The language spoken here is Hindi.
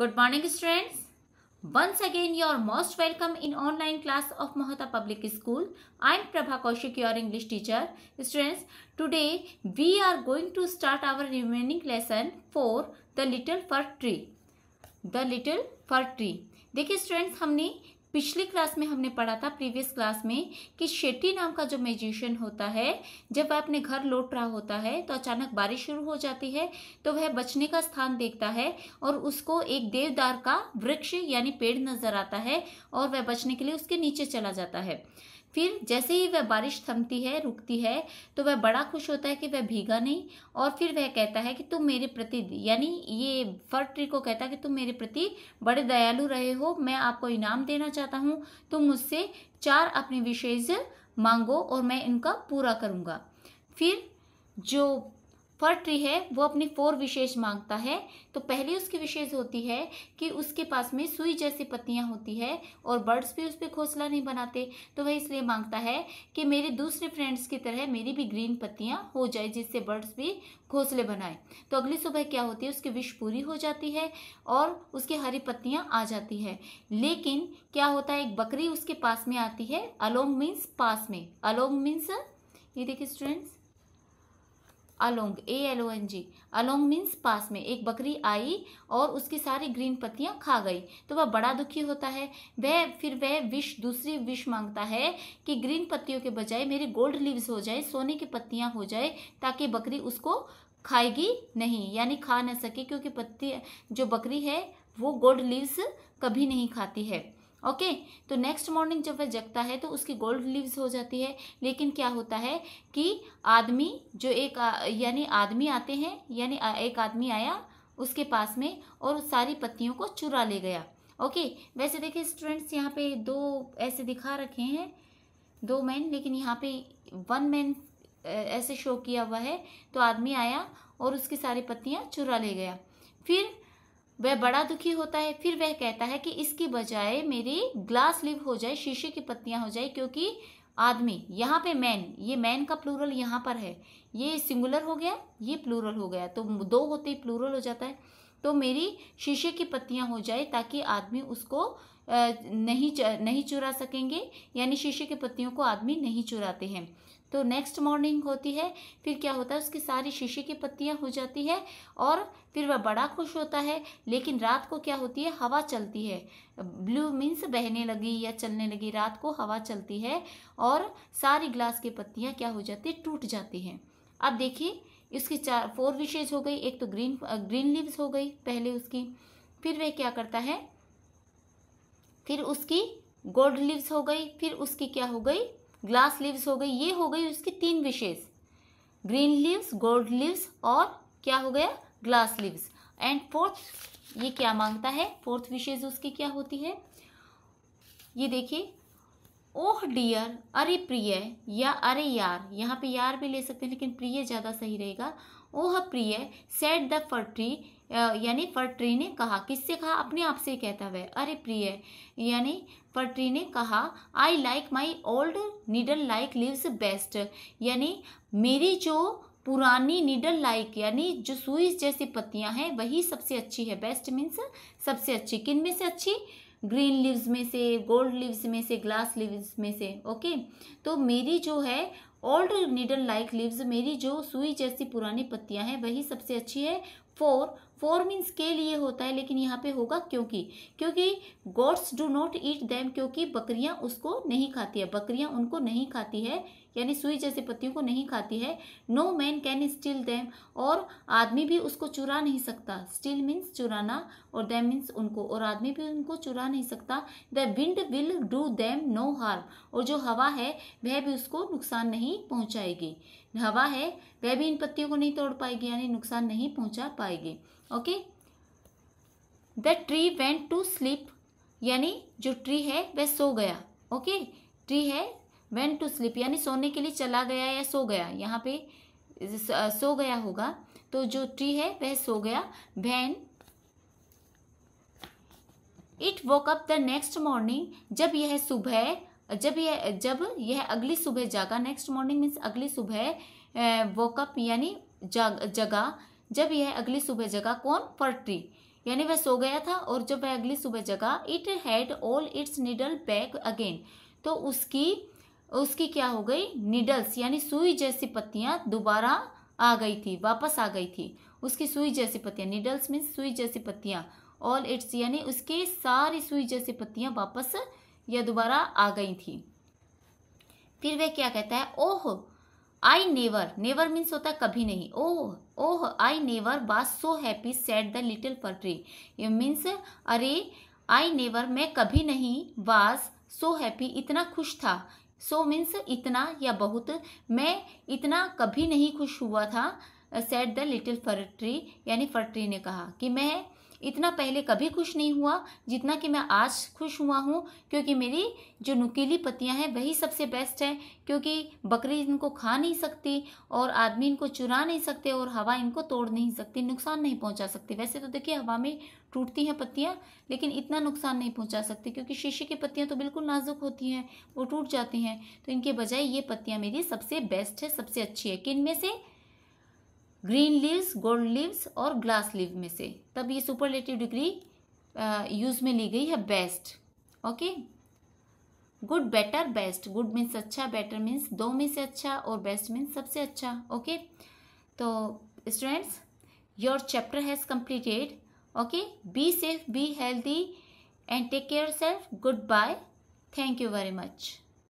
Good morning students. Once again you are most welcome in online class of Mahata Public School. I am Prabha Kaushik, your English teacher. Students, today we are going to start our remaining lesson for the little fir tree. The little fir tree. देखिए स्टूडेंट्स हमने पिछली क्लास में हमने पढ़ा था प्रीवियस क्लास में कि शेट्टी नाम का जो मैजिशियन होता है जब वह अपने घर लौट रहा होता है तो अचानक बारिश शुरू हो जाती है तो वह बचने का स्थान देखता है और उसको एक देवदार का वृक्ष यानी पेड़ नजर आता है और वह बचने के लिए उसके नीचे चला जाता है फिर जैसे ही वह बारिश थमती है रुकती है तो वह बड़ा खुश होता है कि वह भीगा नहीं और फिर वह कहता है कि तुम मेरे प्रति यानी ये फर ट्री को कहता है कि तुम मेरे प्रति बड़े दयालु रहे हो मैं आपको इनाम देना चाहता चाहता हूँ तो मुझसे चार अपने विशेष मांगो और मैं इनका पूरा करूँगा फिर जो फर ट्री है वो अपनी फोर विशेष मांगता है तो पहली उसकी विशेष होती है कि उसके पास में सुई जैसी पत्तियां होती है और बर्ड्स भी उस पर घोंसला नहीं बनाते तो वह इसलिए मांगता है कि मेरे दूसरे फ्रेंड्स की तरह मेरी भी ग्रीन पत्तियां हो जाए जिससे बर्ड्स भी घोसले बनाए तो अगली सुबह क्या होती है उसकी विश पूरी हो जाती है और उसकी हरी पत्तियाँ आ जाती है लेकिन क्या होता है एक बकरी उसके पास में आती है अलोंग मीन्स पास में अलोंग मीन्स ये देखिए students along A L O N G along means पास में एक बकरी आई और उसकी सारी ग्रीन पत्तियां खा गई तो वह बड़ा दुखी होता है वह फिर वह विश दूसरी विश मांगता है कि ग्रीन पत्तियों के बजाय मेरे गोल्ड लीव्स हो जाए सोने की पत्तियां हो जाए ताकि बकरी उसको खाएगी नहीं यानी खा ना सके क्योंकि पत्ती जो बकरी है वो गोल्ड लीव्स कभी नहीं खाती है ओके तो नेक्स्ट मॉर्निंग जब वह जगता है तो उसकी गोल्ड लीव्स हो जाती है लेकिन क्या होता है कि आदमी जो एक यानी आदमी आते हैं यानी एक आदमी आया उसके पास में और सारी पत्तियों को चुरा ले गया ओके वैसे देखिए स्टूडेंट्स यहाँ पे दो ऐसे दिखा रखे हैं दो मैन लेकिन यहाँ पे वन मैन ऐसे शो किया हुआ है तो आदमी आया और उसकी सारी पत्तियाँ चुरा ले गया फिर वह बड़ा दुखी होता है फिर वह कहता है कि इसकी बजाय मेरी ग्लास लिव हो जाए शीशे की पत्तियां हो जाए क्योंकि आदमी यहाँ पे मैन ये मैन का प्लूरल यहाँ पर है ये सिंगुलर हो गया ये प्लूरल हो गया तो दो होते ही प्लूरल हो जाता है तो मेरी शीशे की पत्तियां हो जाए ताकि आदमी उसको नहीं नहीं चुरा सकेंगे यानी शीशे की पत्तियों को आदमी नहीं चुराते हैं तो नेक्स्ट मॉर्निंग होती है फिर क्या होता है उसकी सारी शीशे की पत्तियाँ हो जाती है और फिर वह बड़ा खुश होता है लेकिन रात को क्या होती है हवा चलती है ब्लू मीन्स बहने लगी या चलने लगी रात को हवा चलती है और सारी ग्लास की पत्तियाँ क्या हो जाती है टूट जाती हैं अब देखिए इसकी चार फोर विशेज हो गई एक तो ग्रीन ग्रीन लीव्स हो गई पहले उसकी फिर वह क्या करता है फिर उसकी गोल्ड लीव्स हो गई फिर उसकी क्या हो गई ग्लास लीव्स हो गई ये हो गई उसकी तीन विशेष ग्रीन लीव्स गोल्ड लीव्स और क्या हो गया ग्लास लीव्स एंड फोर्थ ये क्या मांगता है फोर्थ विशेष उसकी क्या होती है ये देखिए ओह डियर अरे प्रिय या अरे यार यहाँ पे यार भी ले सकते हैं लेकिन प्रिय ज़्यादा सही रहेगा ओह प्रिय सेट द फर ट्री यानी फर्ट्री ने कहा किससे कहा अपने आप से कहता वह अरे प्रिय यानी फर्ट्री ने कहा I like my old needle like leaves best यानी मेरी जो पुरानी नीडल लाइक यानी जो सुई जैसी पत्तियां हैं वही सबसे अच्छी है बेस्ट मीन्स सबसे अच्छी किन में से अच्छी ग्रीन लिव्स में से गोल्ड लिव्स में से ग्लास लिव्स में से ओके तो मेरी जो है ओल्ड नीडल लाइक लिव्स मेरी जो सुई जैसी पुरानी पत्तियां हैं वही सबसे अच्छी है फोर फोर मीन्स के लिए होता है लेकिन यहाँ पे होगा क्योंकि क्योंकि goats do not eat them क्योंकि बकरियाँ उसको नहीं खाती है बकरियाँ उनको नहीं खाती है यानी सुई जैसे पत्तियों को नहीं खाती है no man can steal them और आदमी भी उसको चुरा नहीं सकता स्टील मीन्स चुराना और दैम मीन्स उनको और आदमी भी उनको चुरा नहीं सकता the wind will do them no harm और जो हवा है वह भी उसको नुकसान नहीं पहुँचाएगी हवा है वह भी इन पत्तियों को नहीं तोड़ पाएगी यानी नुकसान नहीं पहुंचा पाएगी okay the tree went to sleep यानी जो ट्री है वह सो गया ओके ट्री है वेंट टू स्लीप यानी सोने के लिए चला गया या सो गया यहाँ पे सो गया होगा तो जो ट्री है वह सो गया when it woke up up the next morning जब यह सुबह जब यह जब यह अगली सुबह जागा नेक्स्ट मॉर्निंग मीन्स अगली सुबह वोकअप यानी जाग जगा जब यह अगली सुबह जगा कौन ट्री यानी वह सो गया था और जब वह अगली सुबह जगा it had all its needle back again तो उसकी उसकी क्या हो गई नीडल्स यानी सुई जैसी पत्तियां दोबारा आ गई थी वापस आ गई थी उसकी सुई जैसी पत्तियां नीडल्स मीन्स सुई जैसी पत्तियां ऑल इट्स यानी उसकी सारी सुई जैसी पत्तियां वापस यह दोबारा आ गई थी फिर वह क्या कहता है oh I never never means होता है कभी नहीं oh oh I never was so happy said the little fir tree ये मीन्स अरे आई नेवर मैं कभी नहीं बास सो हैप्पी इतना खुश था सो so मीन्स इतना या बहुत मैं इतना कभी नहीं खुश हुआ था सेट द लिटिल फर्ट्री यानी फर्ट्री ने कहा कि मैं इतना पहले कभी खुश नहीं हुआ जितना कि मैं आज खुश हुआ हूँ क्योंकि मेरी जो नुकीली पत्तियाँ हैं वही सबसे बेस्ट है क्योंकि बकरी इनको खा नहीं सकती और आदमी इनको चुरा नहीं सकते और हवा इनको तोड़ नहीं सकती नुकसान नहीं पहुँचा सकती वैसे तो देखिए हवा में टूटती हैं पत्तियाँ लेकिन इतना नुकसान नहीं पहुँचा सकती क्योंकि शीशे की पत्तियाँ तो बिल्कुल नाजुक होती हैं वो टूट जाती हैं तो इनके बजाय ये पत्तियाँ मेरी सबसे बेस्ट है सबसे अच्छी है किन में से ग्रीन लीव्स गोल्ड लीव्स और ग्लास लीव में से तब ये सुपरलेटिव डिग्री यूज में ली गई है best okay good better best good means अच्छा बेटर मीन्स दो में से अच्छा और बेस्ट मीन्स सबसे अच्छा ओके तो students your chapter has completed okay be safe be healthy and take care self goodbye thank you very much